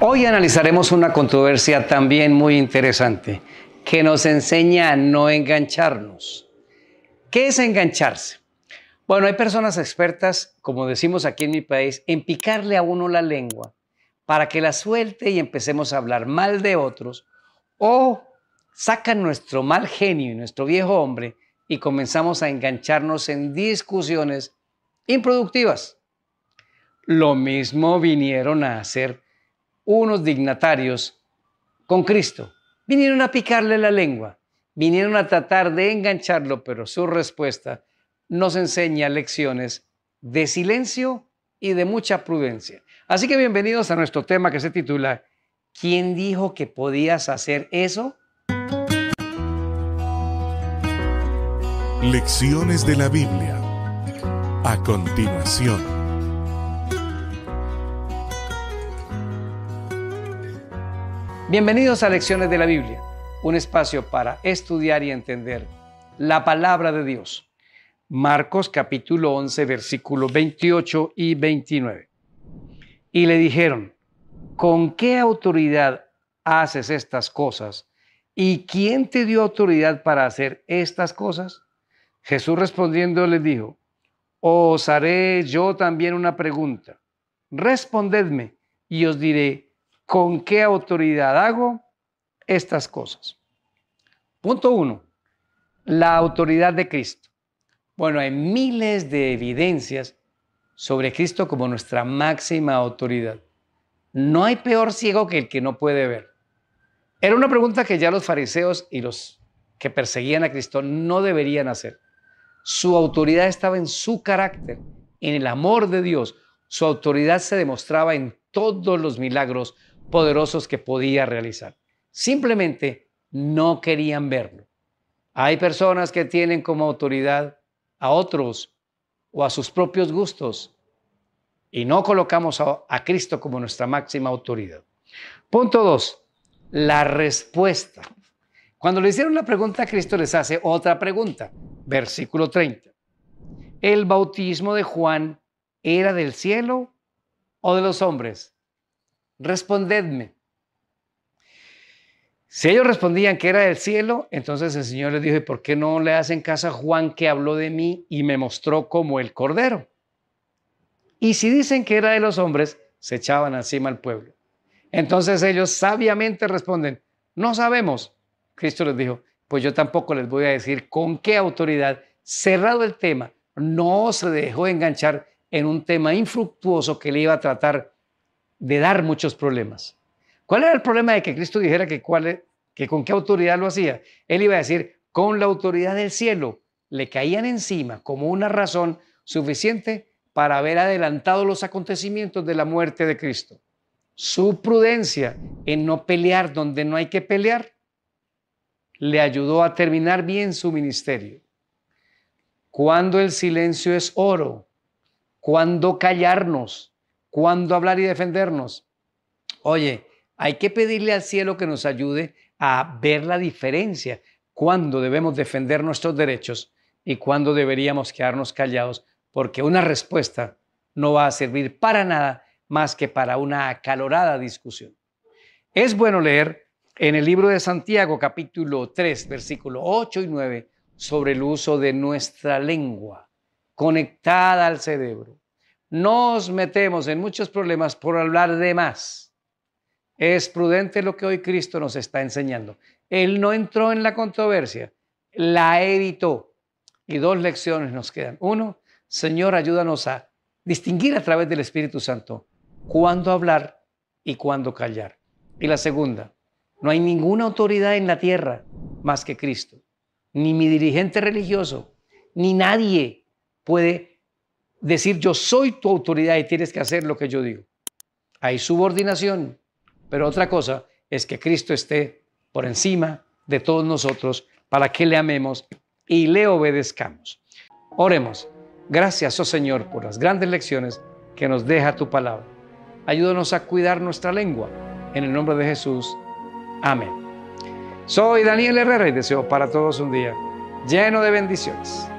Hoy analizaremos una controversia también muy interesante que nos enseña a no engancharnos. ¿Qué es engancharse? Bueno, hay personas expertas, como decimos aquí en mi país, en picarle a uno la lengua para que la suelte y empecemos a hablar mal de otros o sacan nuestro mal genio y nuestro viejo hombre y comenzamos a engancharnos en discusiones improductivas. Lo mismo vinieron a hacer unos dignatarios con Cristo. Vinieron a picarle la lengua, vinieron a tratar de engancharlo, pero su respuesta nos enseña lecciones de silencio y de mucha prudencia. Así que bienvenidos a nuestro tema que se titula ¿Quién dijo que podías hacer eso? Lecciones de la Biblia. A continuación. Bienvenidos a Lecciones de la Biblia, un espacio para estudiar y entender la palabra de Dios. Marcos capítulo 11, versículos 28 y 29. Y le dijeron, ¿con qué autoridad haces estas cosas? ¿Y quién te dio autoridad para hacer estas cosas? Jesús respondiendo les dijo, os haré yo también una pregunta. Respondedme y os diré, ¿Con qué autoridad hago estas cosas? Punto uno, la autoridad de Cristo. Bueno, hay miles de evidencias sobre Cristo como nuestra máxima autoridad. No hay peor ciego que el que no puede ver. Era una pregunta que ya los fariseos y los que perseguían a Cristo no deberían hacer. Su autoridad estaba en su carácter, en el amor de Dios. Su autoridad se demostraba en todos los milagros, poderosos que podía realizar. Simplemente no querían verlo. Hay personas que tienen como autoridad a otros o a sus propios gustos y no colocamos a, Cristo como nuestra máxima autoridad. Punto 2 la respuesta. Cuando le hicieron la pregunta a Cristo les hace otra pregunta, versículo 30. ¿El bautismo de Juan era del cielo o de los hombres? respondedme. Si ellos respondían que era del cielo, entonces el Señor les dijo, ¿y por qué no le hacen caso a Juan que habló de mí y me mostró como el Cordero? Y si dicen que era de los hombres, se echaban encima al pueblo. Entonces ellos sabiamente responden, no sabemos. Cristo les dijo, pues yo tampoco les voy a decir con qué autoridad, cerrado el tema, no se dejó enganchar en un tema infructuoso que le iba a tratar de dar muchos problemas. ¿Cuál era el problema de que Cristo dijera e, que, con qué autoridad lo hacía? Él iba a decir, con la autoridad del cielo, le caían encima como una razón suficiente para haber adelantado los acontecimientos de la muerte de Cristo. Su prudencia en no pelear donde no hay que pelear le ayudó a terminar bien su ministerio. Cuando el silencio es oro, cuando callarnos, ¿Cuándo hablar y defendernos? Oye, hay que pedirle al cielo que nos ayude a ver la diferencia. ¿Cuándo debemos defender nuestros derechos y cuándo deberíamos quedarnos callados? Porque una respuesta no va a servir para nada más que para una acalorada discusión. Es bueno leer en el libro de Santiago, capítulo 3, versículos 8 y 9, sobre el uso de nuestra lengua conectada al cerebro. Nos metemos en muchos problemas por hablar de más. Es prudente lo que hoy Cristo nos está enseñando. Él no entró en la controversia, la editó. Y dos lecciones nos quedan. Uno, Señor, ayúdanos a distinguir a través del Espíritu Santo cuándo hablar y cuándo callar. Y la segunda, no hay ninguna autoridad en la tierra más que Cristo. Ni mi dirigente religioso, ni nadie puede decir yo soy tu autoridad y tienes que hacer lo que yo digo. Hay subordinación, pero otra cosa es que Cristo esté por encima de todos nosotros para que le amemos y le obedezcamos. Oremos. Gracias, oh Señor, por las grandes lecciones que nos deja tu palabra. Ayúdanos a cuidar nuestra lengua. En el nombre de Jesús. Amén. Soy Daniel Herrera y deseo para todos un día lleno de bendiciones.